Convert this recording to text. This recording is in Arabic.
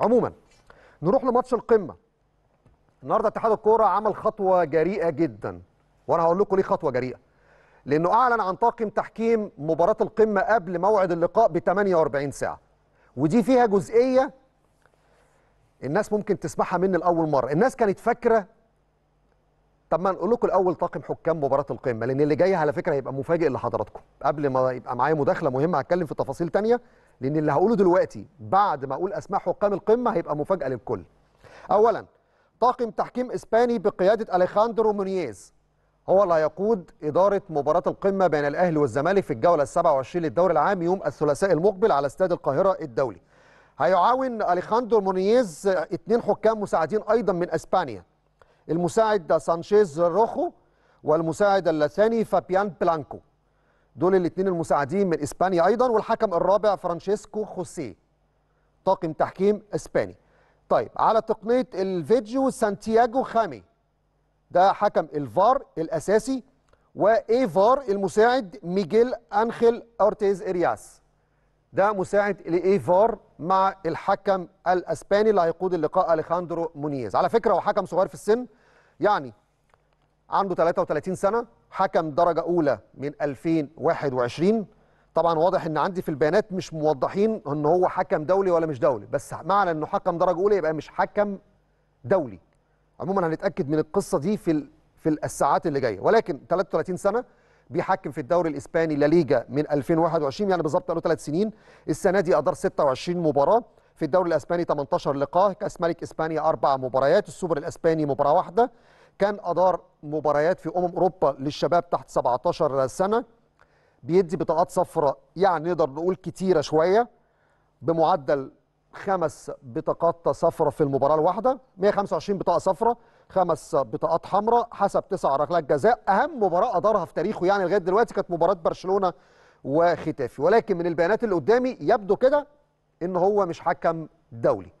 عموما نروح لماتش القمه النهارده اتحاد الكوره عمل خطوه جريئه جدا وانا هقول لكم ليه خطوه جريئه لانه اعلن عن طاقم تحكيم مباراه القمه قبل موعد اللقاء ب 48 ساعه ودي فيها جزئيه الناس ممكن تسمعها مني لاول مره الناس كانت فاكره طب ما نقول لكم الاول طاقم حكام مباراه القمه لان اللي جاي على فكره هيبقى مفاجئ لحضراتكم قبل ما يبقى معايا مداخله مهمه هتكلم في تفاصيل تانية لان اللي هقوله دلوقتي بعد ما اقول اسماء حكام القمه هيبقى مفاجاه للكل اولا طاقم تحكيم اسباني بقياده اليخاندرو مونييز هو اللي هيقود اداره مباراه القمه بين الاهلي والزمالك في الجوله ال 27 للدوري العام يوم الثلاثاء المقبل على استاد القاهره الدولي هيعاون اليخاندرو مونييز اثنين حكام مساعدين ايضا من اسبانيا المساعد سانشيز روخو والمساعد الثاني فابيان بلانكو دول الاثنين المساعدين من اسبانيا ايضا والحكم الرابع فرانشيسكو خوسيه طاقم تحكيم اسباني طيب على تقنيه الفيديو سانتياغو خامي ده حكم الفار الاساسي وايفار المساعد ميجيل انخيل اورتيز ارياس ده مساعد لايفار مع الحكم الاسباني اللي هيقود اللقاء اليخاندرو مونيز على فكره هو حكم صغير في السن يعني عنده 33 سنه حكم درجه اولى من 2021 طبعا واضح ان عندي في البيانات مش موضحين ان هو حكم دولي ولا مش دولي بس معنى انه حكم درجه اولى يبقى مش حكم دولي عموما هنتاكد من القصه دي في في الساعات اللي جايه ولكن 33 سنه بيحكم في الدوري الاسباني لا ليجا من 2021 يعني بالظبط بقاله ثلاث سنين السنه دي ادار 26 مباراه في الدوري الاسباني 18 لقاء كاس ملك اسبانيا اربع مباريات السوبر الاسباني مباراه واحده كان ادار مباريات في امم اوروبا للشباب تحت 17 سنه بيدي بطاقات صفراء يعني نقدر نقول كتيره شويه بمعدل خمس بطاقات صفراء في المباراه الواحده 125 بطاقه صفراء خمس بطاقات حمراء حسب تسع ركلات جزاء اهم مباراه ادارها في تاريخه يعني لغايه دلوقتي كانت مباراه برشلونه وختافي ولكن من البيانات اللي قدامي يبدو كده ان هو مش حكم دولي